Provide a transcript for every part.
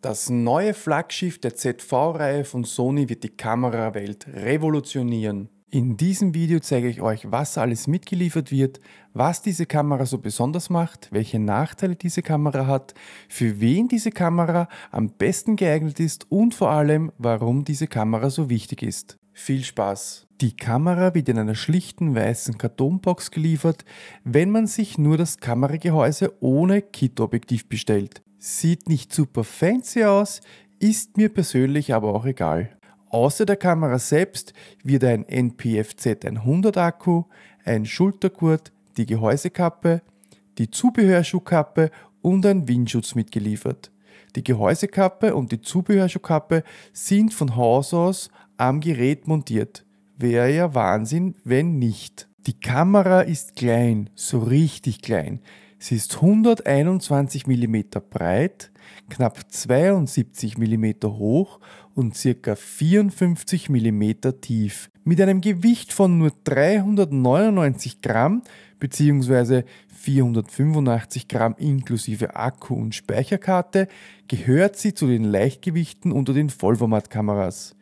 Das neue Flaggschiff der ZV-Reihe von Sony wird die Kamerawelt revolutionieren. In diesem Video zeige ich euch, was alles mitgeliefert wird, was diese Kamera so besonders macht, welche Nachteile diese Kamera hat, für wen diese Kamera am besten geeignet ist und vor allem, warum diese Kamera so wichtig ist. Viel Spaß! Die Kamera wird in einer schlichten weißen Kartonbox geliefert, wenn man sich nur das Kameragehäuse ohne Kit-Objektiv bestellt. Sieht nicht super fancy aus, ist mir persönlich aber auch egal. Außer der Kamera selbst wird ein NPFZ 100 Akku, ein Schultergurt, die Gehäusekappe, die Zubehörschuhkappe und ein Windschutz mitgeliefert. Die Gehäusekappe und die Zubehörschuhkappe sind von Haus aus am Gerät montiert. Wäre ja Wahnsinn, wenn nicht. Die Kamera ist klein, so richtig klein. Sie ist 121 mm breit, knapp 72 mm hoch und ca. 54 mm tief. Mit einem Gewicht von nur 399 Gramm bzw. 485 Gramm inklusive Akku und Speicherkarte gehört sie zu den Leichtgewichten unter den Vollformatkameras.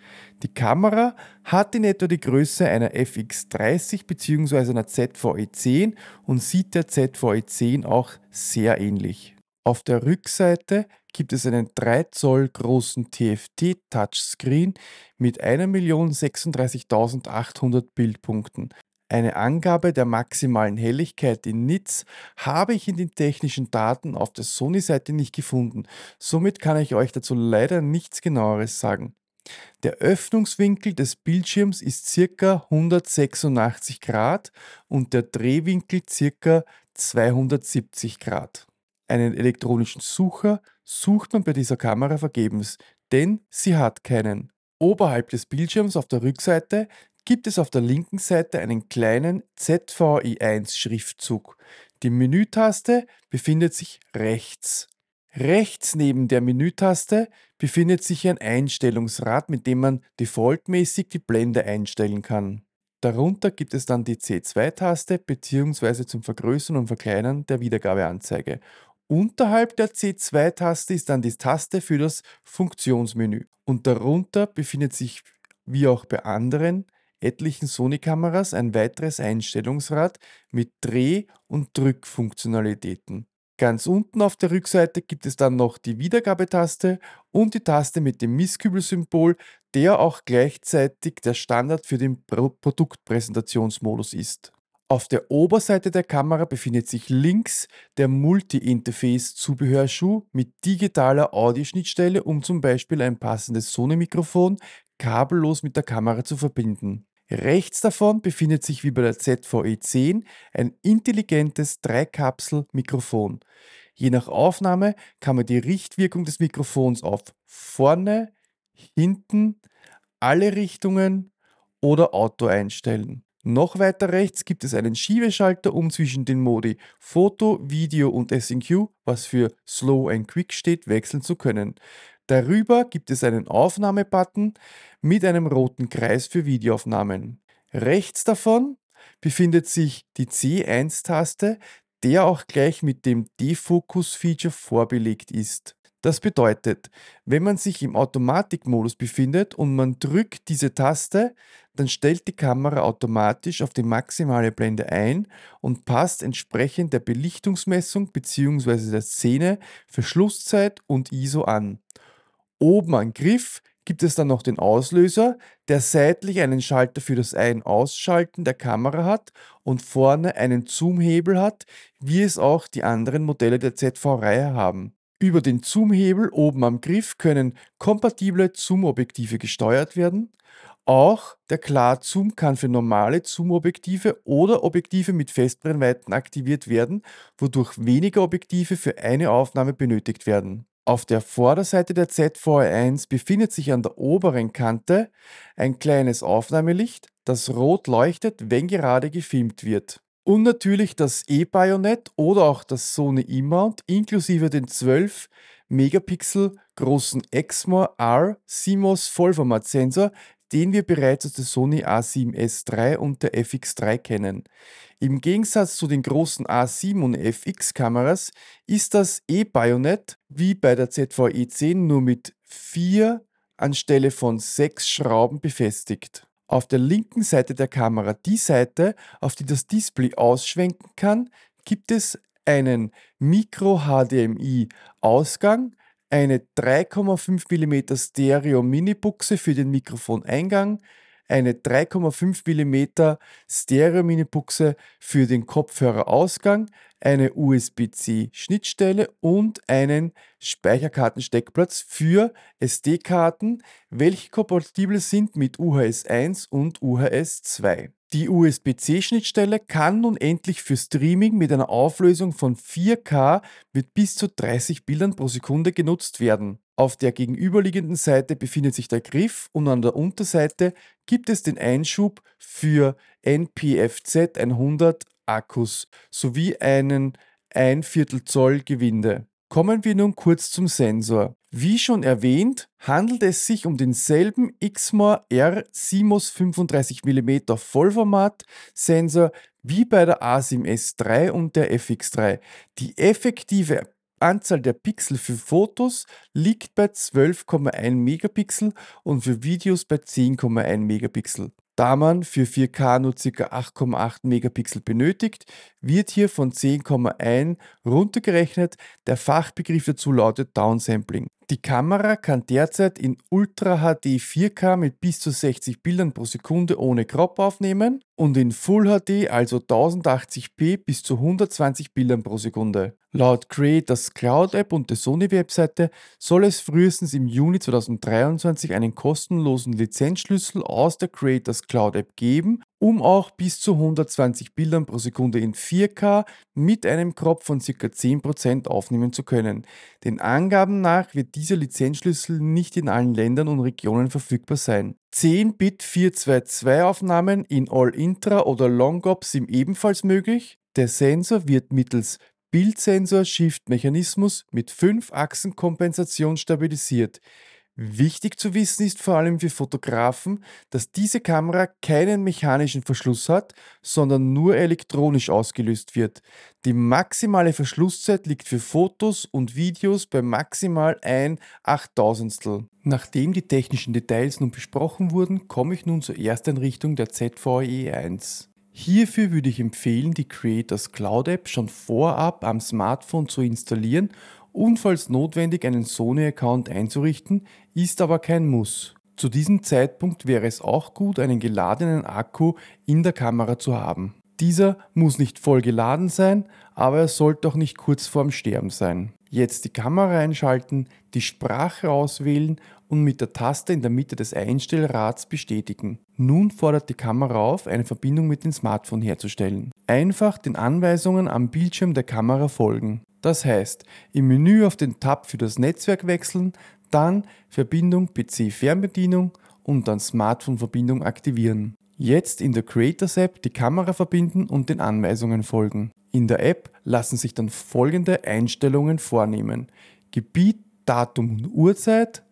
Die Kamera hat in etwa die Größe einer FX30 bzw. einer ZVE10 und sieht der ZVE10 auch sehr ähnlich. Auf der Rückseite gibt es einen 3 Zoll großen TFT-Touchscreen mit 1.036.800 Bildpunkten. Eine Angabe der maximalen Helligkeit in nits habe ich in den technischen Daten auf der Sony-Seite nicht gefunden. Somit kann ich euch dazu leider nichts genaueres sagen. Der Öffnungswinkel des Bildschirms ist ca. 186 Grad und der Drehwinkel ca. 270 Grad einen elektronischen Sucher sucht man bei dieser Kamera vergebens, denn sie hat keinen. Oberhalb des Bildschirms auf der Rückseite gibt es auf der linken Seite einen kleinen ZVI1-Schriftzug. Die Menütaste befindet sich rechts. Rechts neben der Menütaste befindet sich ein Einstellungsrad, mit dem man defaultmäßig die Blende einstellen kann. Darunter gibt es dann die C2-Taste bzw. zum Vergrößern und Verkleinern der Wiedergabeanzeige Unterhalb der C2-Taste ist dann die Taste für das Funktionsmenü und darunter befindet sich, wie auch bei anderen etlichen Sony-Kameras, ein weiteres Einstellungsrad mit Dreh- und Drückfunktionalitäten. Ganz unten auf der Rückseite gibt es dann noch die Wiedergabetaste und die Taste mit dem Misskübelsymbol, der auch gleichzeitig der Standard für den Produktpräsentationsmodus ist. Auf der Oberseite der Kamera befindet sich links der Multi-Interface-Zubehörschuh mit digitaler Audioschnittstelle, um zum Beispiel ein passendes Sony-Mikrofon kabellos mit der Kamera zu verbinden. Rechts davon befindet sich wie bei der ZVE10 ein intelligentes Dreikapsel-Mikrofon. Je nach Aufnahme kann man die Richtwirkung des Mikrofons auf vorne, hinten, alle Richtungen oder Auto einstellen. Noch weiter rechts gibt es einen Schiebeschalter, um zwischen den Modi Foto, Video und SNQ, was für Slow and Quick steht, wechseln zu können. Darüber gibt es einen Aufnahmebutton mit einem roten Kreis für Videoaufnahmen. Rechts davon befindet sich die C1-Taste, der auch gleich mit dem defocus feature vorbelegt ist. Das bedeutet, wenn man sich im Automatikmodus befindet und man drückt diese Taste, dann stellt die Kamera automatisch auf die maximale Blende ein und passt entsprechend der Belichtungsmessung bzw. der Szene Verschlusszeit und ISO an. Oben am Griff gibt es dann noch den Auslöser, der seitlich einen Schalter für das Ein-Ausschalten der Kamera hat und vorne einen Zoom-Hebel hat, wie es auch die anderen Modelle der ZV-Reihe haben. Über den Zoomhebel oben am Griff können kompatible Zoomobjektive gesteuert werden. Auch der Klarzoom kann für normale Zoomobjektive oder Objektive mit Festbrennweiten aktiviert werden, wodurch weniger Objektive für eine Aufnahme benötigt werden. Auf der Vorderseite der zvr 1 befindet sich an der oberen Kante ein kleines Aufnahmelicht, das rot leuchtet, wenn gerade gefilmt wird und natürlich das E-Bayonet oder auch das Sony E-Mount inklusive den 12 Megapixel großen Exmor R CMOS Vollformatsensor, den wir bereits aus der Sony A7S3 und der FX3 kennen. Im Gegensatz zu den großen A7 und FX Kameras ist das E-Bayonet wie bei der ZVE 10 nur mit vier anstelle von sechs Schrauben befestigt. Auf der linken Seite der Kamera, die Seite, auf die das Display ausschwenken kann, gibt es einen Micro-HDMI-Ausgang, eine 3,5 mm Stereo-Minibuchse für den Mikrofoneingang, eine 3,5 mm Stereo-Mini-Buchse für den Kopfhörerausgang, eine USB-C-Schnittstelle und einen Speicherkartensteckplatz für SD-Karten, welche kompatibel sind mit UHS 1 und UHS 2. Die USB-C-Schnittstelle kann nun endlich für Streaming mit einer Auflösung von 4K mit bis zu 30 Bildern pro Sekunde genutzt werden. Auf der gegenüberliegenden Seite befindet sich der Griff und an der Unterseite gibt es den Einschub für NPFZ 100 Akkus sowie einen 1 Viertel Zoll Gewinde. Kommen wir nun kurz zum Sensor. Wie schon erwähnt, handelt es sich um denselben XMOR R CMOS 35mm Vollformat Sensor wie bei der ASIM S3 und der FX3. Die effektive Anzahl der Pixel für Fotos liegt bei 12,1 Megapixel und für Videos bei 10,1 Megapixel. Da man für 4K nur ca. 8,8 Megapixel benötigt, wird hier von 10,1 runtergerechnet. Der Fachbegriff dazu lautet Downsampling. Die Kamera kann derzeit in Ultra HD 4K mit bis zu 60 Bildern pro Sekunde ohne Crop aufnehmen und in Full HD, also 1080p, bis zu 120 Bildern pro Sekunde. Laut Creators Cloud App und der Sony Webseite soll es frühestens im Juni 2023 einen kostenlosen Lizenzschlüssel aus der Creators Cloud App geben, um auch bis zu 120 Bildern pro Sekunde in 4K mit einem Crop von ca. 10% aufnehmen zu können. Den Angaben nach wird dieser Lizenzschlüssel nicht in allen Ländern und Regionen verfügbar sein. 10-Bit 422 Aufnahmen in All-Intra oder Longops sind ebenfalls möglich. Der Sensor wird mittels Bildsensor Shift Mechanismus mit 5 Achsen Kompensation stabilisiert. Wichtig zu wissen ist vor allem für Fotografen, dass diese Kamera keinen mechanischen Verschluss hat, sondern nur elektronisch ausgelöst wird. Die maximale Verschlusszeit liegt für Fotos und Videos bei maximal ein Achttausendstel. Nachdem die technischen Details nun besprochen wurden, komme ich nun zur Ersteinrichtung der ZVE 1. Hierfür würde ich empfehlen, die Creators Cloud App schon vorab am Smartphone zu installieren und falls notwendig einen Sony-Account einzurichten, ist aber kein Muss. Zu diesem Zeitpunkt wäre es auch gut, einen geladenen Akku in der Kamera zu haben. Dieser muss nicht voll geladen sein, aber er sollte auch nicht kurz vorm Sterben sein. Jetzt die Kamera einschalten, die Sprache auswählen und mit der Taste in der Mitte des Einstellrads bestätigen. Nun fordert die Kamera auf, eine Verbindung mit dem Smartphone herzustellen. Einfach den Anweisungen am Bildschirm der Kamera folgen. Das heißt, im Menü auf den Tab für das Netzwerk wechseln, dann Verbindung PC-Fernbedienung und dann Smartphone-Verbindung aktivieren. Jetzt in der Creators App die Kamera verbinden und den Anweisungen folgen. In der App lassen sich dann folgende Einstellungen vornehmen. Gebiet, Datum und Uhrzeit,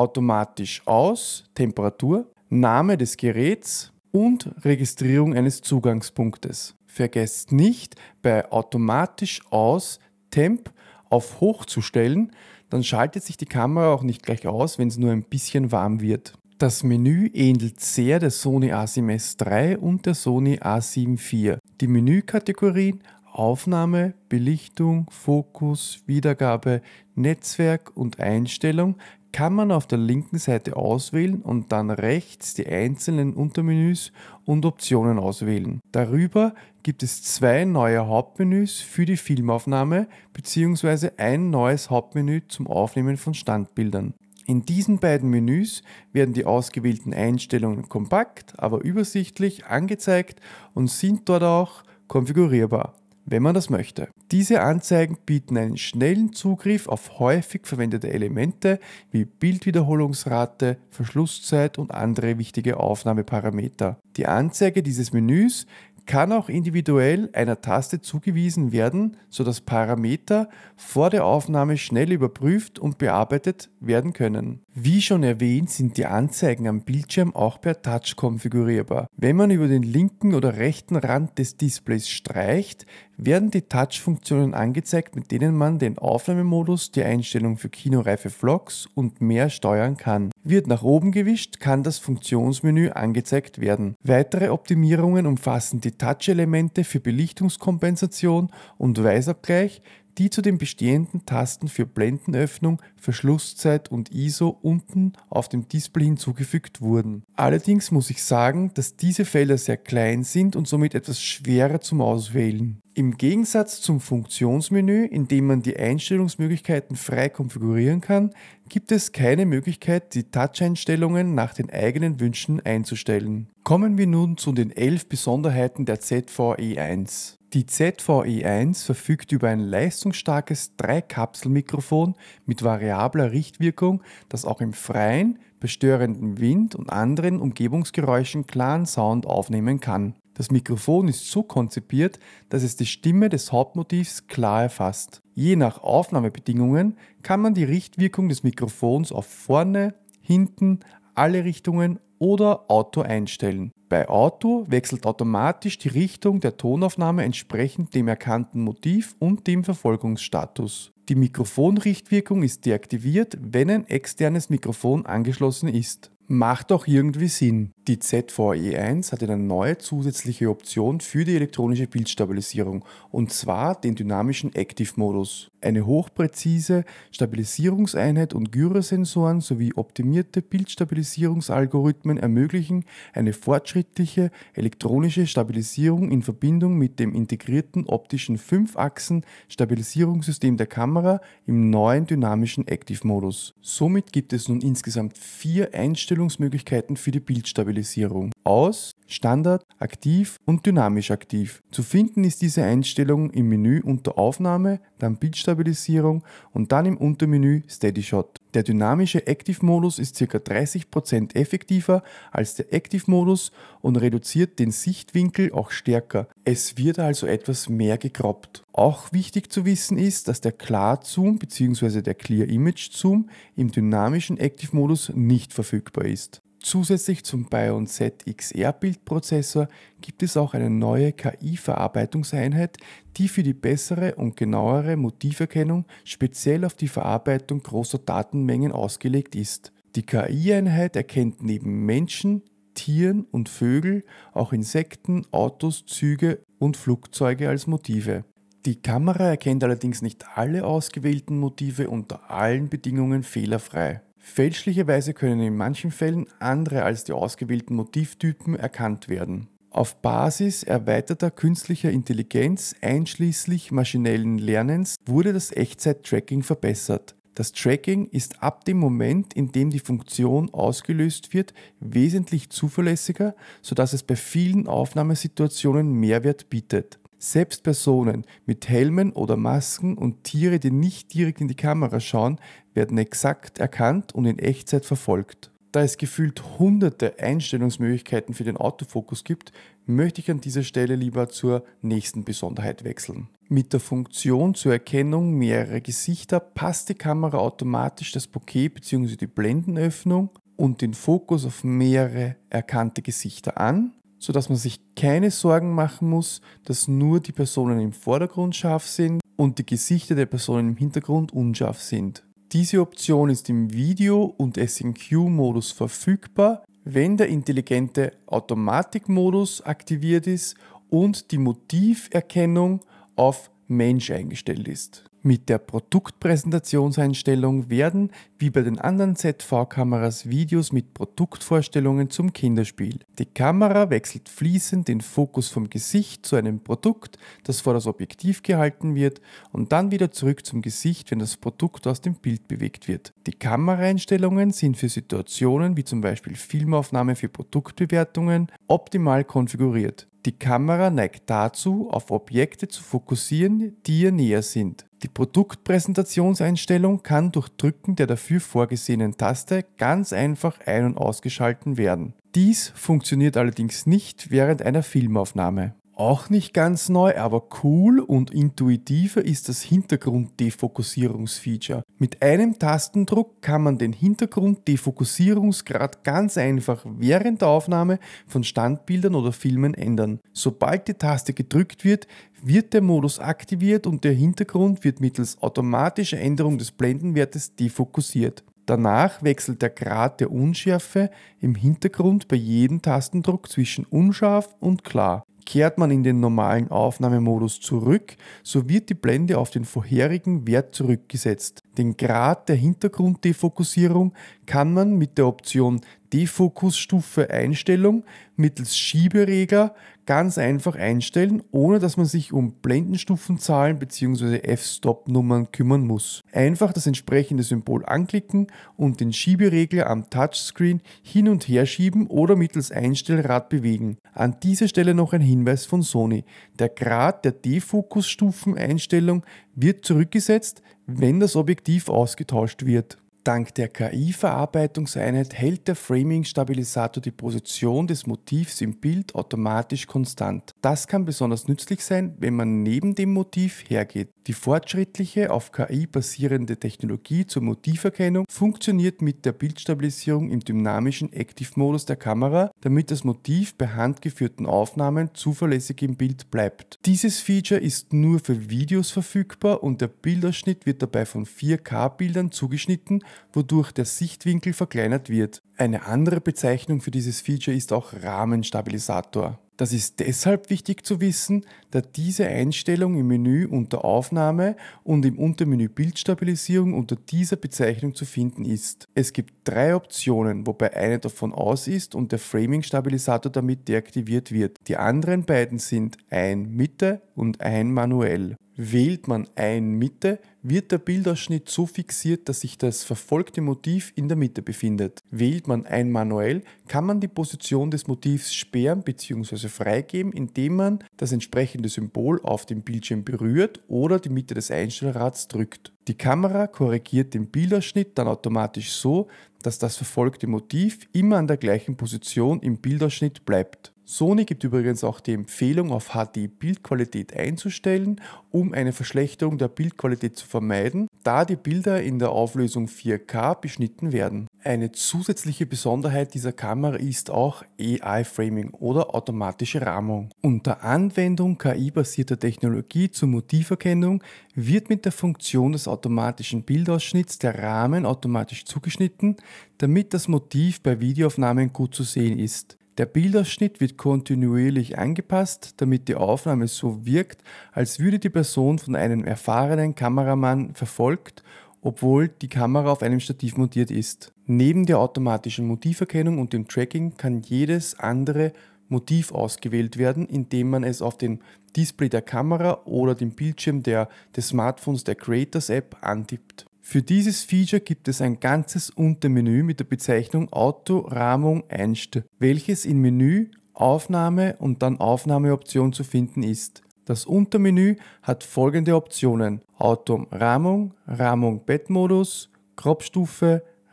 automatisch aus, Temperatur, Name des Geräts und Registrierung eines Zugangspunktes. Vergesst nicht, bei automatisch aus Temp auf hoch zu stellen, dann schaltet sich die Kamera auch nicht gleich aus, wenn es nur ein bisschen warm wird. Das Menü ähnelt sehr der Sony A7S 3 und der Sony A7 IV. Die Menükategorien Aufnahme, Belichtung, Fokus, Wiedergabe, Netzwerk und Einstellung kann man auf der linken Seite auswählen und dann rechts die einzelnen Untermenüs und Optionen auswählen. Darüber gibt es zwei neue Hauptmenüs für die Filmaufnahme bzw. ein neues Hauptmenü zum Aufnehmen von Standbildern. In diesen beiden Menüs werden die ausgewählten Einstellungen kompakt, aber übersichtlich angezeigt und sind dort auch konfigurierbar, wenn man das möchte. Diese Anzeigen bieten einen schnellen Zugriff auf häufig verwendete Elemente wie Bildwiederholungsrate, Verschlusszeit und andere wichtige Aufnahmeparameter. Die Anzeige dieses Menüs kann auch individuell einer Taste zugewiesen werden, sodass Parameter vor der Aufnahme schnell überprüft und bearbeitet werden können. Wie schon erwähnt, sind die Anzeigen am Bildschirm auch per Touch konfigurierbar. Wenn man über den linken oder rechten Rand des Displays streicht, werden die Touch-Funktionen angezeigt, mit denen man den Aufnahmemodus, die Einstellung für kinoreife Vlogs und mehr steuern kann. Wird nach oben gewischt, kann das Funktionsmenü angezeigt werden. Weitere Optimierungen umfassen die die Touch-Elemente für Belichtungskompensation und Weißabgleich, die zu den bestehenden Tasten für Blendenöffnung, Verschlusszeit und ISO unten auf dem Display hinzugefügt wurden. Allerdings muss ich sagen, dass diese Felder sehr klein sind und somit etwas schwerer zum Auswählen. Im Gegensatz zum Funktionsmenü, in dem man die Einstellungsmöglichkeiten frei konfigurieren kann, gibt es keine Möglichkeit, die Touch-Einstellungen nach den eigenen Wünschen einzustellen. Kommen wir nun zu den elf Besonderheiten der ZVE1. Die ZVE1 verfügt über ein leistungsstarkes 3-Kapsel-Mikrofon mit variabler Richtwirkung, das auch im Freien, bestörenden Wind und anderen Umgebungsgeräuschen klaren Sound aufnehmen kann. Das Mikrofon ist so konzipiert, dass es die Stimme des Hauptmotivs klar erfasst. Je nach Aufnahmebedingungen kann man die Richtwirkung des Mikrofons auf vorne, hinten, alle Richtungen oder Auto einstellen. Bei Auto wechselt automatisch die Richtung der Tonaufnahme entsprechend dem erkannten Motiv und dem Verfolgungsstatus. Die Mikrofonrichtwirkung ist deaktiviert, wenn ein externes Mikrofon angeschlossen ist macht auch irgendwie Sinn. Die ZVE1 hat eine neue zusätzliche Option für die elektronische Bildstabilisierung und zwar den dynamischen Active-Modus. Eine hochpräzise Stabilisierungseinheit und Gyrosensoren sowie optimierte Bildstabilisierungsalgorithmen ermöglichen eine fortschrittliche elektronische Stabilisierung in Verbindung mit dem integrierten optischen 5-Achsen-Stabilisierungssystem der Kamera im neuen dynamischen Active-Modus. Somit gibt es nun insgesamt vier Einstellungen Einstellungsmöglichkeiten für die Bildstabilisierung aus Standard, Aktiv und Dynamisch Aktiv. Zu finden ist diese Einstellung im Menü unter Aufnahme, dann Bildstabilisierung und dann im Untermenü Steady Shot. Der dynamische Active-Modus ist ca. 30% effektiver als der Active-Modus und reduziert den Sichtwinkel auch stärker. Es wird also etwas mehr gekroppt. Auch wichtig zu wissen ist, dass der Cloud Zoom bzw. der Clear Image Zoom im dynamischen Active-Modus nicht verfügbar ist. Zusätzlich zum Bion ZXR Bildprozessor gibt es auch eine neue KI-Verarbeitungseinheit, die für die bessere und genauere Motiverkennung speziell auf die Verarbeitung großer Datenmengen ausgelegt ist. Die KI-Einheit erkennt neben Menschen, Tieren und Vögeln auch Insekten, Autos, Züge und Flugzeuge als Motive. Die Kamera erkennt allerdings nicht alle ausgewählten Motive unter allen Bedingungen fehlerfrei. Fälschlicherweise können in manchen Fällen andere als die ausgewählten Motivtypen erkannt werden. Auf Basis erweiterter künstlicher Intelligenz einschließlich maschinellen Lernens wurde das Echtzeit-Tracking verbessert. Das Tracking ist ab dem Moment, in dem die Funktion ausgelöst wird, wesentlich zuverlässiger, sodass es bei vielen Aufnahmesituationen Mehrwert bietet. Selbst Personen mit Helmen oder Masken und Tiere, die nicht direkt in die Kamera schauen, werden exakt erkannt und in Echtzeit verfolgt. Da es gefühlt hunderte Einstellungsmöglichkeiten für den Autofokus gibt, möchte ich an dieser Stelle lieber zur nächsten Besonderheit wechseln. Mit der Funktion zur Erkennung mehrerer Gesichter passt die Kamera automatisch das Bokeh bzw. die Blendenöffnung und den Fokus auf mehrere erkannte Gesichter an, sodass man sich keine Sorgen machen muss, dass nur die Personen im Vordergrund scharf sind und die Gesichter der Personen im Hintergrund unscharf sind. Diese Option ist im Video- und SNQ-Modus verfügbar, wenn der intelligente Automatikmodus aktiviert ist und die Motiverkennung auf Mensch eingestellt ist. Mit der Produktpräsentationseinstellung werden, wie bei den anderen ZV-Kameras, Videos mit Produktvorstellungen zum Kinderspiel. Die Kamera wechselt fließend den Fokus vom Gesicht zu einem Produkt, das vor das Objektiv gehalten wird und dann wieder zurück zum Gesicht, wenn das Produkt aus dem Bild bewegt wird. Die Kameraeinstellungen sind für Situationen wie zum Beispiel Filmaufnahme für Produktbewertungen optimal konfiguriert. Die Kamera neigt dazu, auf Objekte zu fokussieren, die ihr näher sind. Die Produktpräsentationseinstellung kann durch Drücken der dafür vorgesehenen Taste ganz einfach ein- und ausgeschalten werden. Dies funktioniert allerdings nicht während einer Filmaufnahme auch nicht ganz neu, aber cool und intuitiver ist das Hintergrund-Defokussierungsfeature. Mit einem Tastendruck kann man den Hintergrund-Defokussierungsgrad ganz einfach während der Aufnahme von Standbildern oder Filmen ändern. Sobald die Taste gedrückt wird, wird der Modus aktiviert und der Hintergrund wird mittels automatischer Änderung des Blendenwertes defokussiert. Danach wechselt der Grad der Unschärfe im Hintergrund bei jedem Tastendruck zwischen unscharf und klar. Kehrt man in den normalen Aufnahmemodus zurück, so wird die Blende auf den vorherigen Wert zurückgesetzt. Den Grad der Hintergrunddefokussierung kann man mit der Option Defokusstufe Einstellung mittels Schieberegler ganz einfach einstellen, ohne dass man sich um Blendenstufenzahlen bzw. F-Stop-Nummern kümmern muss. Einfach das entsprechende Symbol anklicken und den Schieberegler am Touchscreen hin und her schieben oder mittels Einstellrad bewegen. An dieser Stelle noch ein Hinweis von Sony. Der Grad der Defokusstufeneinstellung wird zurückgesetzt, wenn das Objektiv ausgetauscht wird. Dank der KI-Verarbeitungseinheit hält der Framing-Stabilisator die Position des Motivs im Bild automatisch konstant. Das kann besonders nützlich sein, wenn man neben dem Motiv hergeht. Die fortschrittliche, auf KI basierende Technologie zur Motiverkennung funktioniert mit der Bildstabilisierung im dynamischen Active-Modus der Kamera, damit das Motiv bei handgeführten Aufnahmen zuverlässig im Bild bleibt. Dieses Feature ist nur für Videos verfügbar und der Bildausschnitt wird dabei von 4K-Bildern zugeschnitten wodurch der Sichtwinkel verkleinert wird. Eine andere Bezeichnung für dieses Feature ist auch Rahmenstabilisator. Das ist deshalb wichtig zu wissen, da diese Einstellung im Menü unter Aufnahme und im Untermenü Bildstabilisierung unter dieser Bezeichnung zu finden ist. Es gibt drei Optionen, wobei eine davon aus ist und der Framing-Stabilisator damit deaktiviert wird. Die anderen beiden sind ein Mitte und ein manuell. Wählt man ein Mitte, wird der Bildausschnitt so fixiert, dass sich das verfolgte Motiv in der Mitte befindet. Wählt man ein manuell, kann man die Position des Motivs sperren bzw. freigeben, indem man das entsprechende Symbol auf dem Bildschirm berührt oder die Mitte des Einstellrads drückt. Die Kamera korrigiert den Bildausschnitt dann automatisch so, dass das verfolgte Motiv immer an der gleichen Position im Bildausschnitt bleibt. Sony gibt übrigens auch die Empfehlung, auf HD-Bildqualität einzustellen, um eine Verschlechterung der Bildqualität zu vermeiden, da die Bilder in der Auflösung 4K beschnitten werden. Eine zusätzliche Besonderheit dieser Kamera ist auch AI-Framing oder automatische Rahmung. Unter Anwendung KI-basierter Technologie zur Motiverkennung wird mit der Funktion des automatischen Bildausschnitts der Rahmen automatisch zugeschnitten, damit das Motiv bei Videoaufnahmen gut zu sehen ist. Der Bildausschnitt wird kontinuierlich angepasst, damit die Aufnahme so wirkt, als würde die Person von einem erfahrenen Kameramann verfolgt, obwohl die Kamera auf einem Stativ montiert ist. Neben der automatischen Motiverkennung und dem Tracking kann jedes andere Motiv ausgewählt werden, indem man es auf dem Display der Kamera oder dem Bildschirm der, des Smartphones der Creators App antippt. Für dieses Feature gibt es ein ganzes Untermenü mit der Bezeichnung Auto Rahmung Einst, welches in Menü, Aufnahme und dann Aufnahmeoption zu finden ist. Das Untermenü hat folgende Optionen. Autom Rahmung Rahmung Bettmodus, crop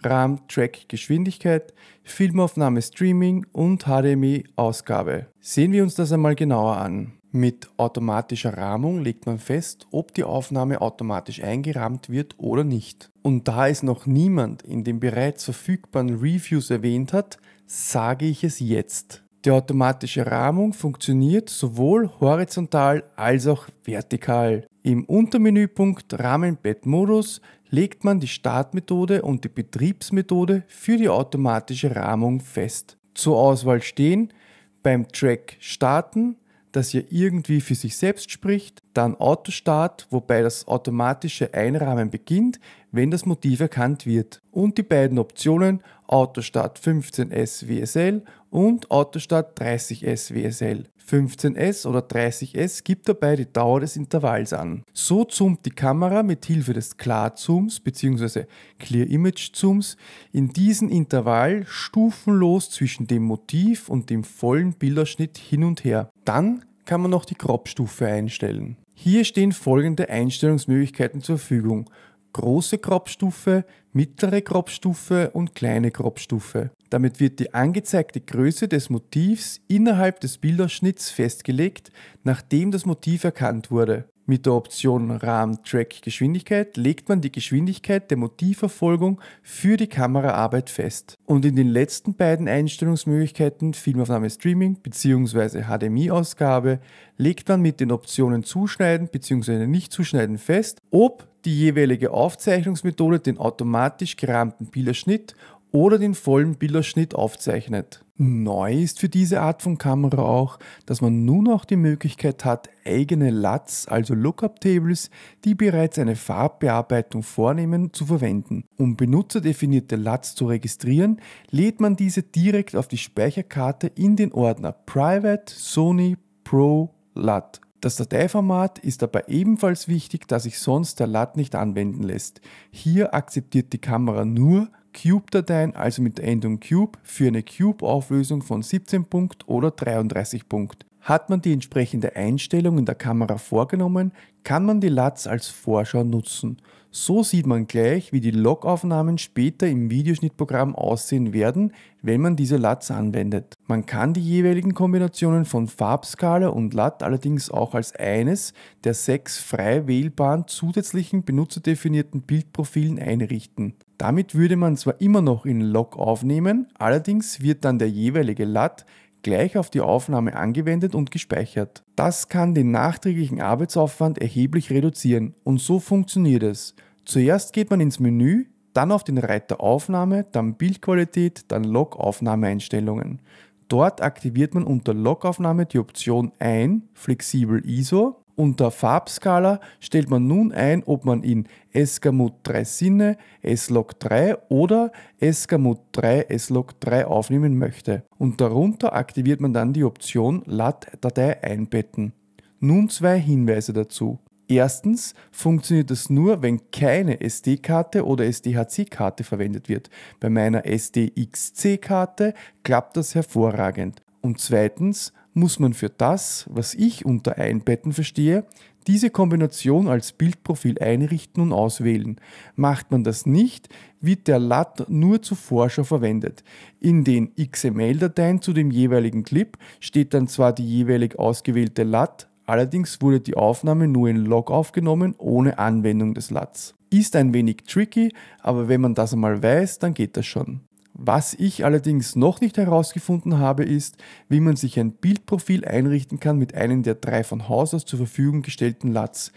Rahm Track Geschwindigkeit, Filmaufnahme Streaming und HDMI Ausgabe. Sehen wir uns das einmal genauer an. Mit automatischer Rahmung legt man fest, ob die Aufnahme automatisch eingerahmt wird oder nicht. Und da es noch niemand in den bereits verfügbaren Reviews erwähnt hat, sage ich es jetzt. Die automatische Rahmung funktioniert sowohl horizontal als auch vertikal. Im Untermenüpunkt Rahmenbettmodus legt man die Startmethode und die Betriebsmethode für die automatische Rahmung fest. Zur Auswahl stehen beim Track Starten, dass ihr irgendwie für sich selbst spricht, dann Autostart, wobei das automatische Einrahmen beginnt, wenn das Motiv erkannt wird, und die beiden Optionen Autostart 15S WSL und Autostart 30S WSL. 15S oder 30S gibt dabei die Dauer des Intervalls an. So zoomt die Kamera mit Hilfe des Clear Zooms bzw. Clear Image Zooms in diesem Intervall stufenlos zwischen dem Motiv und dem vollen Bilderschnitt hin und her. Dann kann man noch die crop einstellen. Hier stehen folgende Einstellungsmöglichkeiten zur Verfügung große Grabstufe, mittlere Grabstufe und kleine Grabstufe. Damit wird die angezeigte Größe des Motivs innerhalb des Bildausschnitts festgelegt, nachdem das Motiv erkannt wurde. Mit der Option Rahmen Track Geschwindigkeit legt man die Geschwindigkeit der Motivverfolgung für die Kameraarbeit fest. Und in den letzten beiden Einstellungsmöglichkeiten Filmaufnahme Streaming bzw. HDMI-Ausgabe legt man mit den Optionen Zuschneiden bzw. nicht zuschneiden fest, ob die jeweilige Aufzeichnungsmethode den automatisch gerahmten Bilderschnitt oder den vollen Bilderschnitt aufzeichnet. Neu ist für diese Art von Kamera auch, dass man nun auch die Möglichkeit hat, eigene LUTs, also Lookup Tables, die bereits eine Farbbearbeitung vornehmen, zu verwenden. Um benutzerdefinierte LUTs zu registrieren, lädt man diese direkt auf die Speicherkarte in den Ordner Private Sony Pro LUT. Das Dateiformat ist dabei ebenfalls wichtig, da sich sonst der LUT nicht anwenden lässt. Hier akzeptiert die Kamera nur Cube-Dateien, also mit der Endung Cube, für eine Cube-Auflösung von 17 Punkt oder 33 Punkt. Hat man die entsprechende Einstellung in der Kamera vorgenommen, kann man die LATS als Vorschau nutzen. So sieht man gleich, wie die Logaufnahmen später im Videoschnittprogramm aussehen werden, wenn man diese LATS anwendet. Man kann die jeweiligen Kombinationen von Farbskala und LUT allerdings auch als eines der sechs frei wählbaren zusätzlichen benutzerdefinierten Bildprofilen einrichten. Damit würde man zwar immer noch in Log aufnehmen, allerdings wird dann der jeweilige LAT gleich auf die Aufnahme angewendet und gespeichert. Das kann den nachträglichen Arbeitsaufwand erheblich reduzieren und so funktioniert es. Zuerst geht man ins Menü, dann auf den Reiter Aufnahme, dann Bildqualität, dann Log-Aufnahmeeinstellungen. Dort aktiviert man unter Log-Aufnahme die Option ein, flexibel ISO unter Farbskala stellt man nun ein, ob man in Escamot 3 Sinne, S-Log 3 oder Escamot 3 S-Log 3 aufnehmen möchte. Und darunter aktiviert man dann die Option LAT-Datei einbetten. Nun zwei Hinweise dazu. Erstens funktioniert das nur, wenn keine SD-Karte oder SDHC-Karte verwendet wird. Bei meiner SDXC-Karte klappt das hervorragend. Und zweitens, muss man für das, was ich unter Einbetten verstehe, diese Kombination als Bildprofil einrichten und auswählen. Macht man das nicht, wird der LAT nur zur Vorschau verwendet. In den XML-Dateien zu dem jeweiligen Clip steht dann zwar die jeweilig ausgewählte LAT, allerdings wurde die Aufnahme nur in Log aufgenommen, ohne Anwendung des LATs. Ist ein wenig tricky, aber wenn man das einmal weiß, dann geht das schon. Was ich allerdings noch nicht herausgefunden habe, ist, wie man sich ein Bildprofil einrichten kann mit einem der drei von Haus aus zur Verfügung gestellten LATs.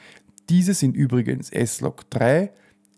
Diese sind übrigens S-Log3,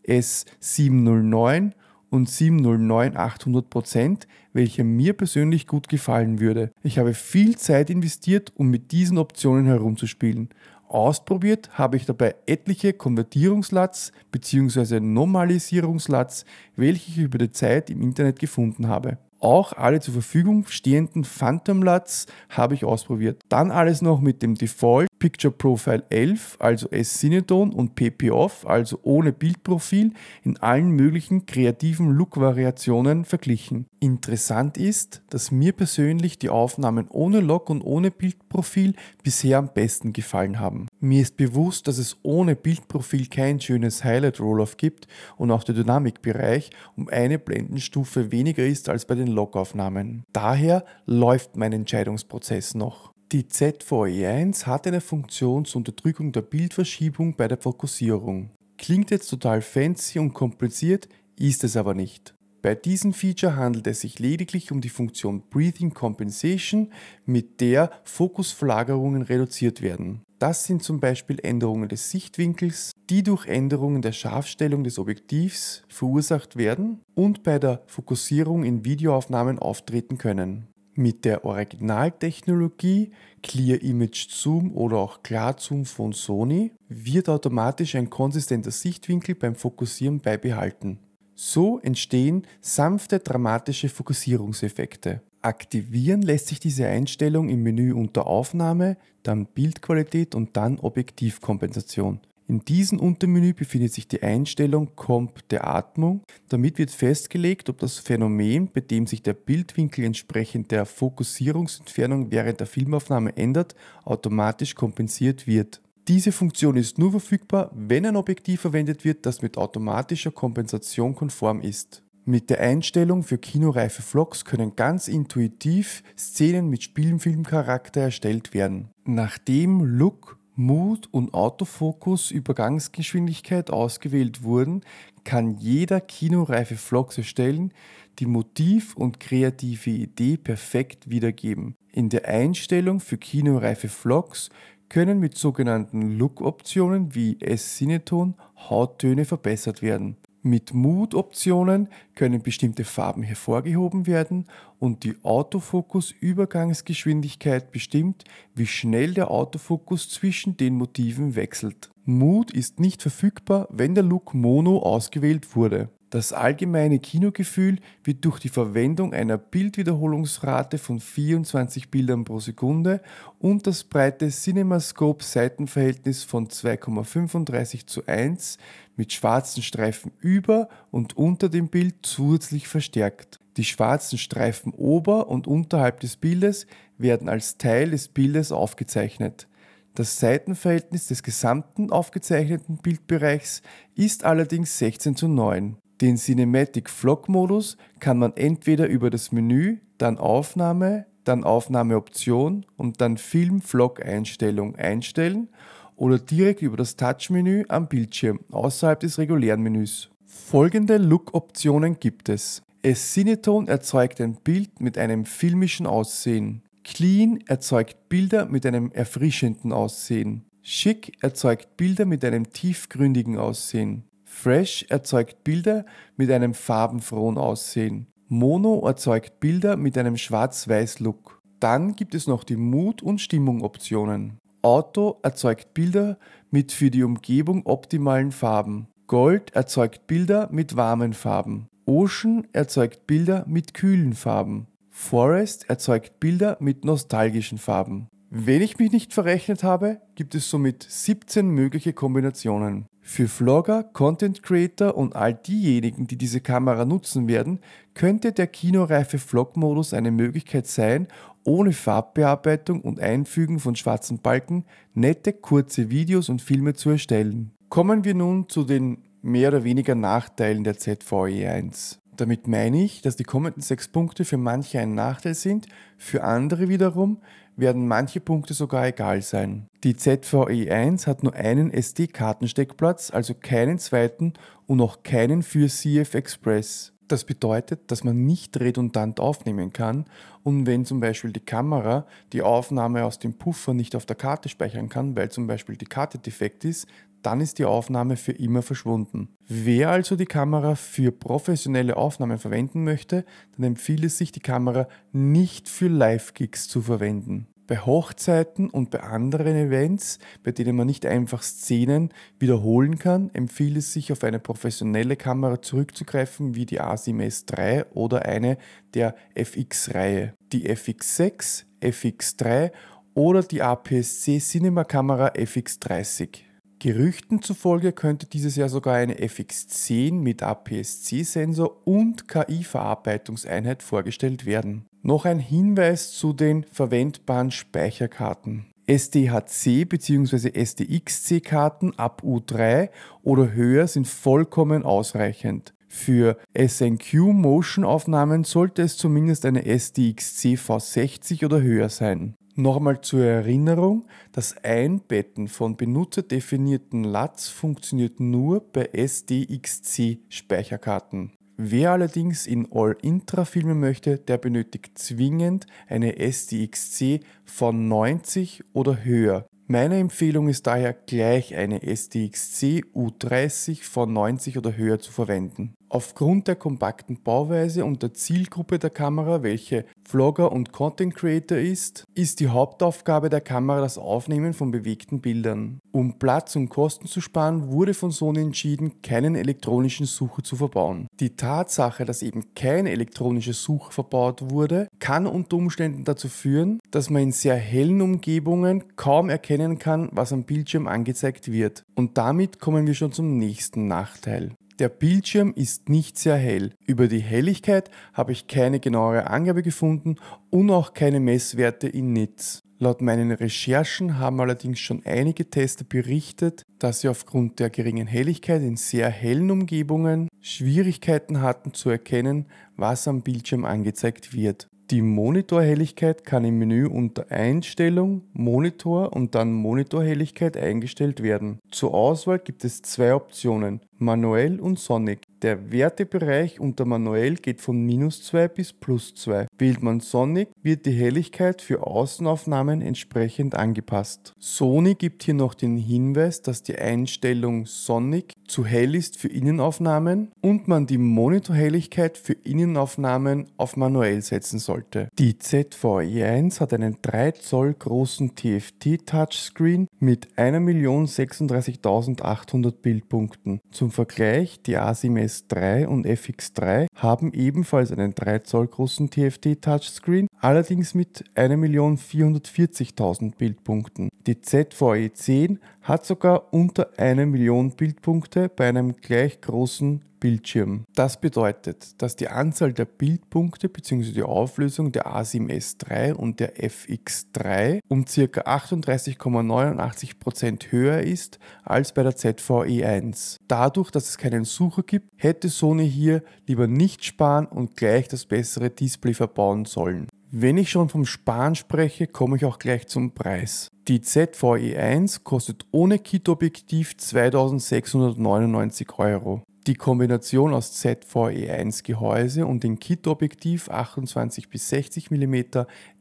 S709 und 709 800%, welcher mir persönlich gut gefallen würde. Ich habe viel Zeit investiert, um mit diesen Optionen herumzuspielen Ausprobiert habe ich dabei etliche Konvertierungslats bzw. Normalisierungslats, welche ich über die Zeit im Internet gefunden habe. Auch alle zur Verfügung stehenden Phantom LUTs habe ich ausprobiert. Dann alles noch mit dem Default Picture Profile 11, also S-Cineton und PP Off, also ohne Bildprofil, in allen möglichen kreativen Look-Variationen verglichen. Interessant ist, dass mir persönlich die Aufnahmen ohne Lock und ohne Bildprofil bisher am besten gefallen haben. Mir ist bewusst, dass es ohne Bildprofil kein schönes Highlight Roll-Off gibt und auch der Dynamikbereich um eine Blendenstufe weniger ist als bei den Lockaufnahmen. Daher läuft mein Entscheidungsprozess noch. Die ZVE1 hat eine Funktion zur Unterdrückung der Bildverschiebung bei der Fokussierung. Klingt jetzt total fancy und kompliziert, ist es aber nicht. Bei diesem Feature handelt es sich lediglich um die Funktion Breathing Compensation, mit der Fokusverlagerungen reduziert werden. Das sind zum Beispiel Änderungen des Sichtwinkels, die durch Änderungen der Scharfstellung des Objektivs verursacht werden und bei der Fokussierung in Videoaufnahmen auftreten können. Mit der Originaltechnologie Clear Image Zoom oder auch Klar Zoom von Sony wird automatisch ein konsistenter Sichtwinkel beim Fokussieren beibehalten. So entstehen sanfte dramatische Fokussierungseffekte. Aktivieren lässt sich diese Einstellung im Menü unter Aufnahme, dann Bildqualität und dann Objektivkompensation. In diesem Untermenü befindet sich die Einstellung Komp der Atmung. Damit wird festgelegt, ob das Phänomen, bei dem sich der Bildwinkel entsprechend der Fokussierungsentfernung während der Filmaufnahme ändert, automatisch kompensiert wird. Diese Funktion ist nur verfügbar, wenn ein Objektiv verwendet wird, das mit automatischer Kompensation konform ist. Mit der Einstellung für kinoreife Vlogs können ganz intuitiv Szenen mit Spielfilmcharakter erstellt werden. Nachdem Look Mut und Autofokus Übergangsgeschwindigkeit ausgewählt wurden, kann jeder kinoreife Vlogs erstellen, die Motiv und kreative Idee perfekt wiedergeben. In der Einstellung für kinoreife Vlogs können mit sogenannten Look-Optionen wie S-Cineton Hauttöne verbessert werden. Mit Mood-Optionen können bestimmte Farben hervorgehoben werden und die Autofokus-Übergangsgeschwindigkeit bestimmt, wie schnell der Autofokus zwischen den Motiven wechselt. Mood ist nicht verfügbar, wenn der Look Mono ausgewählt wurde. Das allgemeine Kinogefühl wird durch die Verwendung einer Bildwiederholungsrate von 24 Bildern pro Sekunde und das breite CinemaScope-Seitenverhältnis von 2,35 zu 1 mit schwarzen Streifen über und unter dem Bild zusätzlich verstärkt. Die schwarzen Streifen ober und unterhalb des Bildes werden als Teil des Bildes aufgezeichnet. Das Seitenverhältnis des gesamten aufgezeichneten Bildbereichs ist allerdings 16 zu 9. Den Cinematic Vlog Modus kann man entweder über das Menü, dann Aufnahme, dann Aufnahmeoption und dann Film Vlog Einstellung einstellen oder direkt über das Touch-Menü am Bildschirm außerhalb des regulären Menüs. Folgende Look-Optionen gibt es. Cinetone erzeugt ein Bild mit einem filmischen Aussehen. Clean erzeugt Bilder mit einem erfrischenden Aussehen. Schick erzeugt Bilder mit einem tiefgründigen Aussehen. Fresh erzeugt Bilder mit einem farbenfrohen Aussehen. Mono erzeugt Bilder mit einem schwarz-weiß Look. Dann gibt es noch die Mut- und Stimmung-Optionen. Auto erzeugt Bilder mit für die Umgebung optimalen Farben. Gold erzeugt Bilder mit warmen Farben. Ocean erzeugt Bilder mit kühlen Farben. Forest erzeugt Bilder mit nostalgischen Farben. Wenn ich mich nicht verrechnet habe, gibt es somit 17 mögliche Kombinationen. Für Vlogger, Content Creator und all diejenigen, die diese Kamera nutzen werden, könnte der kinoreife Vlog-Modus eine Möglichkeit sein, ohne Farbbearbeitung und Einfügen von schwarzen Balken nette kurze Videos und Filme zu erstellen. Kommen wir nun zu den mehr oder weniger Nachteilen der ZVE1. Damit meine ich, dass die kommenden sechs Punkte für manche ein Nachteil sind, für andere wiederum werden manche Punkte sogar egal sein. Die ZVE1 hat nur einen SD-Kartensteckplatz, also keinen zweiten und auch keinen für CF Express. Das bedeutet, dass man nicht redundant aufnehmen kann und wenn zum Beispiel die Kamera die Aufnahme aus dem Puffer nicht auf der Karte speichern kann, weil zum Beispiel die Karte defekt ist, dann ist die Aufnahme für immer verschwunden. Wer also die Kamera für professionelle Aufnahmen verwenden möchte, dann empfiehlt es sich, die Kamera nicht für Live-Gigs zu verwenden bei Hochzeiten und bei anderen Events, bei denen man nicht einfach Szenen wiederholen kann, empfiehlt es sich, auf eine professionelle Kamera zurückzugreifen, wie die Asim S3 oder eine der FX-Reihe. Die FX6, FX3 oder die APS-C Cinema Kamera FX30. Gerüchten zufolge könnte dieses Jahr sogar eine FX10 mit APS-C-Sensor und KI-Verarbeitungseinheit vorgestellt werden. Noch ein Hinweis zu den verwendbaren Speicherkarten. SDHC bzw. SDXC-Karten ab U3 oder höher sind vollkommen ausreichend. Für SNQ Motion Aufnahmen sollte es zumindest eine SDXC V60 oder höher sein. Nochmal zur Erinnerung, das Einbetten von benutzerdefinierten LATs funktioniert nur bei SDXC-Speicherkarten. Wer allerdings in All-Intra filmen möchte, der benötigt zwingend eine SDXC von 90 oder höher. Meine Empfehlung ist daher gleich eine SDXC U30 von 90 oder höher zu verwenden. Aufgrund der kompakten Bauweise und der Zielgruppe der Kamera, welche Vlogger und Content Creator ist, ist die Hauptaufgabe der Kamera das Aufnehmen von bewegten Bildern. Um Platz und Kosten zu sparen, wurde von Sony entschieden, keinen elektronischen Sucher zu verbauen. Die Tatsache, dass eben kein elektronischer Sucher verbaut wurde, kann unter Umständen dazu führen, dass man in sehr hellen Umgebungen kaum erkennen kann, was am Bildschirm angezeigt wird. Und damit kommen wir schon zum nächsten Nachteil. Der Bildschirm ist nicht sehr hell. Über die Helligkeit habe ich keine genauere Angabe gefunden und auch keine Messwerte in Nits. Laut meinen Recherchen haben allerdings schon einige Tester berichtet, dass sie aufgrund der geringen Helligkeit in sehr hellen Umgebungen Schwierigkeiten hatten zu erkennen, was am Bildschirm angezeigt wird. Die Monitorhelligkeit kann im Menü unter Einstellung, Monitor und dann Monitorhelligkeit eingestellt werden. Zur Auswahl gibt es zwei Optionen, manuell und sonnig. Der Wertebereich unter manuell geht von minus 2 bis plus 2. Wählt man sonnig, wird die Helligkeit für Außenaufnahmen entsprechend angepasst. Sony gibt hier noch den Hinweis, dass die Einstellung sonnig zu hell ist für Innenaufnahmen und man die Monitorhelligkeit für Innenaufnahmen auf manuell setzen sollte. Die ZVE1 hat einen 3 Zoll großen TFT Touchscreen mit 1.036.800 Bildpunkten. Zum Vergleich, die ASIM s 3 und FX3 haben ebenfalls einen 3 Zoll großen TFT-Touchscreen, allerdings mit 1.440.000 Bildpunkten. Die ZVE 10 hat sogar unter 1 Million Bildpunkte bei einem gleich großen Bildschirm. Das bedeutet, dass die Anzahl der Bildpunkte bzw. die Auflösung der A7S3 und der FX3 um ca. 38,89% höher ist als bei der ZVE1. Dadurch, dass es keinen Sucher gibt, hätte Sony hier lieber nicht sparen und gleich das bessere Display verbauen sollen. Wenn ich schon vom Sparen spreche, komme ich auch gleich zum Preis. Die ZVE1 kostet ohne Kit-Objektiv 2699 Euro. Die Kombination aus ZVE1 Gehäuse und dem Kit-Objektiv 28 bis 60 mm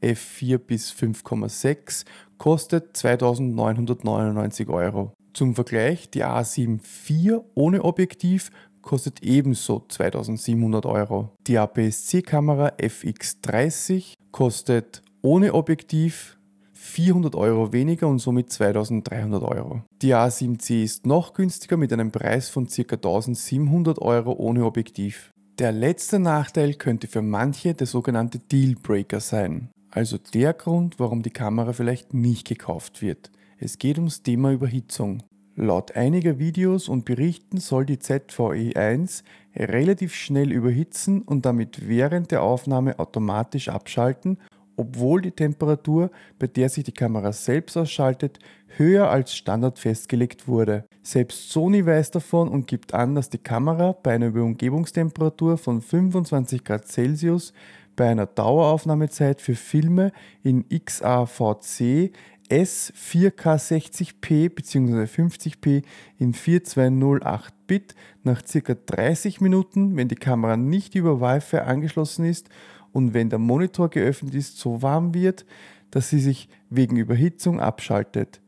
f4 bis 5,6 kostet 2999 Euro. Zum Vergleich, die A7 IV ohne Objektiv kostet ebenso 2700 Euro. Die APS-C-Kamera FX30 kostet ohne Objektiv 400 Euro weniger und somit 2300 Euro. Die A7C ist noch günstiger mit einem Preis von ca. 1700 Euro ohne Objektiv. Der letzte Nachteil könnte für manche der sogenannte Dealbreaker sein. Also der Grund, warum die Kamera vielleicht nicht gekauft wird. Es geht ums Thema Überhitzung. Laut einiger Videos und Berichten soll die ZVE1 relativ schnell überhitzen und damit während der Aufnahme automatisch abschalten, obwohl die Temperatur, bei der sich die Kamera selbst ausschaltet, höher als Standard festgelegt wurde. Selbst Sony weiß davon und gibt an, dass die Kamera bei einer Umgebungstemperatur von 25 Grad Celsius bei einer Daueraufnahmezeit für Filme in XAVC S 4K 60p bzw. 50p in 4208 Bit nach ca. 30 Minuten, wenn die Kamera nicht über Wi-Fi angeschlossen ist und wenn der Monitor geöffnet ist, so warm wird, dass sie sich wegen Überhitzung abschaltet.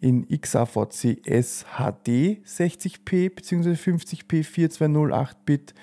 In XAVC S HD 60p bzw. 50p 4208 Bit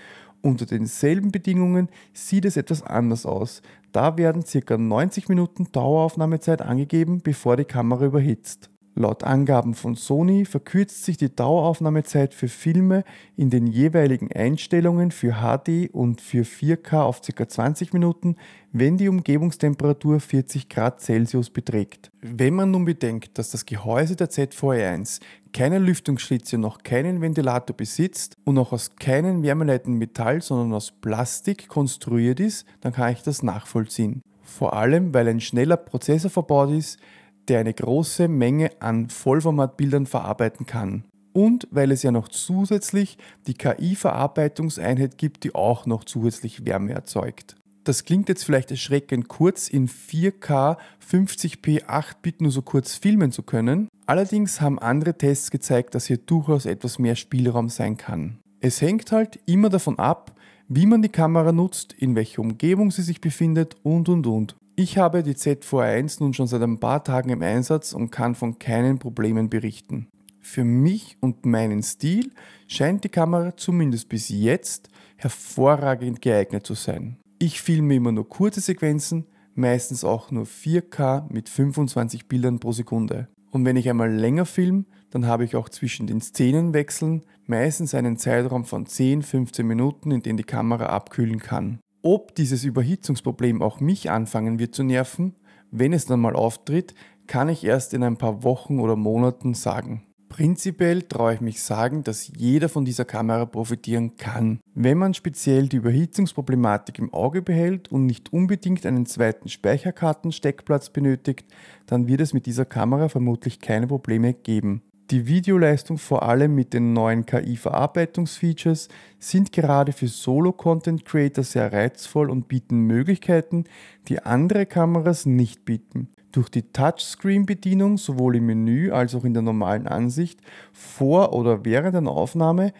unter denselben Bedingungen sieht es etwas anders aus. Da werden ca. 90 Minuten Daueraufnahmezeit angegeben, bevor die Kamera überhitzt. Laut Angaben von Sony verkürzt sich die Daueraufnahmezeit für Filme in den jeweiligen Einstellungen für HD und für 4K auf ca. 20 Minuten, wenn die Umgebungstemperatur 40 Grad Celsius beträgt. Wenn man nun bedenkt, dass das Gehäuse der ZVE1 keinen Lüftungsschlitze, noch keinen Ventilator besitzt und noch aus keinem wärmeleitenden Metall, sondern aus Plastik konstruiert ist, dann kann ich das nachvollziehen. Vor allem, weil ein schneller Prozessor verbaut ist, der eine große Menge an Vollformatbildern verarbeiten kann. Und weil es ja noch zusätzlich die KI-Verarbeitungseinheit gibt, die auch noch zusätzlich Wärme erzeugt das klingt jetzt vielleicht erschreckend kurz, in 4K 50p 8-Bit nur so kurz filmen zu können. Allerdings haben andere Tests gezeigt, dass hier durchaus etwas mehr Spielraum sein kann. Es hängt halt immer davon ab, wie man die Kamera nutzt, in welcher Umgebung sie sich befindet und und und. Ich habe die ZV-1 nun schon seit ein paar Tagen im Einsatz und kann von keinen Problemen berichten. Für mich und meinen Stil scheint die Kamera zumindest bis jetzt hervorragend geeignet zu sein. Ich filme immer nur kurze Sequenzen, meistens auch nur 4K mit 25 Bildern pro Sekunde. Und wenn ich einmal länger filme, dann habe ich auch zwischen den Szenenwechseln meistens einen Zeitraum von 10-15 Minuten, in dem die Kamera abkühlen kann. Ob dieses Überhitzungsproblem auch mich anfangen wird zu nerven, wenn es dann mal auftritt, kann ich erst in ein paar Wochen oder Monaten sagen. Prinzipiell traue ich mich sagen, dass jeder von dieser Kamera profitieren kann. Wenn man speziell die Überhitzungsproblematik im Auge behält und nicht unbedingt einen zweiten Speicherkartensteckplatz benötigt, dann wird es mit dieser Kamera vermutlich keine Probleme geben. Die Videoleistung vor allem mit den neuen KI-Verarbeitungsfeatures sind gerade für Solo-Content-Creator sehr reizvoll und bieten Möglichkeiten, die andere Kameras nicht bieten durch die Touchscreen-Bedienung sowohl im Menü als auch in der normalen Ansicht vor oder während einer Aufnahme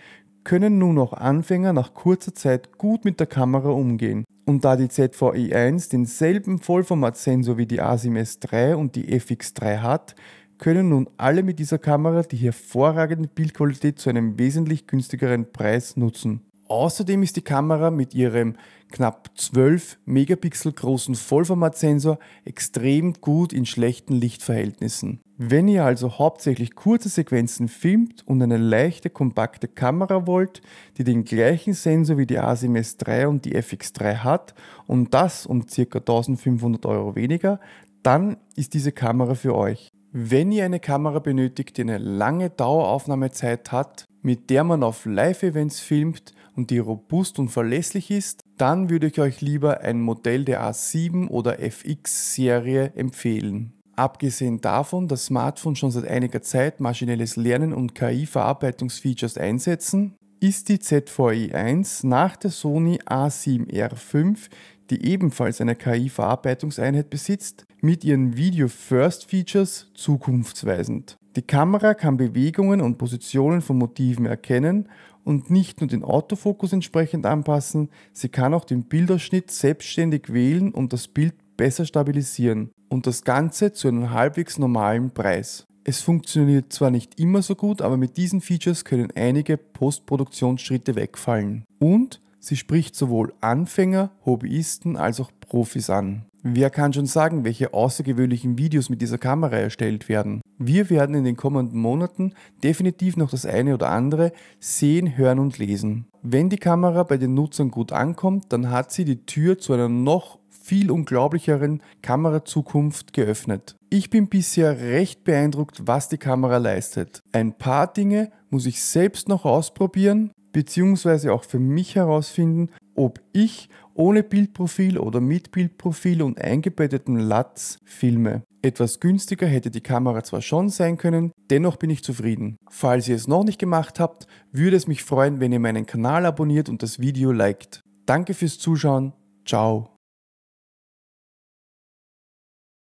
können nun auch Anfänger nach kurzer Zeit gut mit der Kamera umgehen. Und da die ZVE1 denselben Vollformatsensor wie die Asim S3 und die FX3 hat, können nun alle mit dieser Kamera die hervorragende Bildqualität zu einem wesentlich günstigeren Preis nutzen. Außerdem ist die Kamera mit ihrem knapp 12 Megapixel großen Vollformatsensor extrem gut in schlechten Lichtverhältnissen. Wenn ihr also hauptsächlich kurze Sequenzen filmt und eine leichte, kompakte Kamera wollt, die den gleichen Sensor wie die Asim S3 und die FX3 hat und das um ca. 1500 Euro weniger, dann ist diese Kamera für euch. Wenn ihr eine Kamera benötigt, die eine lange Daueraufnahmezeit hat, mit der man auf Live-Events filmt, und die robust und verlässlich ist, dann würde ich euch lieber ein Modell der A7 oder FX-Serie empfehlen. Abgesehen davon, dass Smartphones schon seit einiger Zeit maschinelles Lernen und KI-Verarbeitungsfeatures einsetzen, ist die zvi 1 nach der Sony A7R5, die ebenfalls eine KI-Verarbeitungseinheit besitzt, mit ihren Video First Features zukunftsweisend. Die Kamera kann Bewegungen und Positionen von Motiven erkennen und nicht nur den Autofokus entsprechend anpassen, sie kann auch den Bildausschnitt selbstständig wählen und das Bild besser stabilisieren und das Ganze zu einem halbwegs normalen Preis. Es funktioniert zwar nicht immer so gut, aber mit diesen Features können einige Postproduktionsschritte wegfallen. Und Sie spricht sowohl Anfänger, Hobbyisten als auch Profis an. Wer kann schon sagen, welche außergewöhnlichen Videos mit dieser Kamera erstellt werden? Wir werden in den kommenden Monaten definitiv noch das eine oder andere sehen, hören und lesen. Wenn die Kamera bei den Nutzern gut ankommt, dann hat sie die Tür zu einer noch viel unglaublicheren Kamerazukunft geöffnet. Ich bin bisher recht beeindruckt, was die Kamera leistet. Ein paar Dinge muss ich selbst noch ausprobieren, beziehungsweise auch für mich herausfinden, ob ich ohne Bildprofil oder mit Bildprofil und eingebetteten LUTs filme. Etwas günstiger hätte die Kamera zwar schon sein können, dennoch bin ich zufrieden. Falls ihr es noch nicht gemacht habt, würde es mich freuen, wenn ihr meinen Kanal abonniert und das Video liked. Danke fürs Zuschauen, ciao.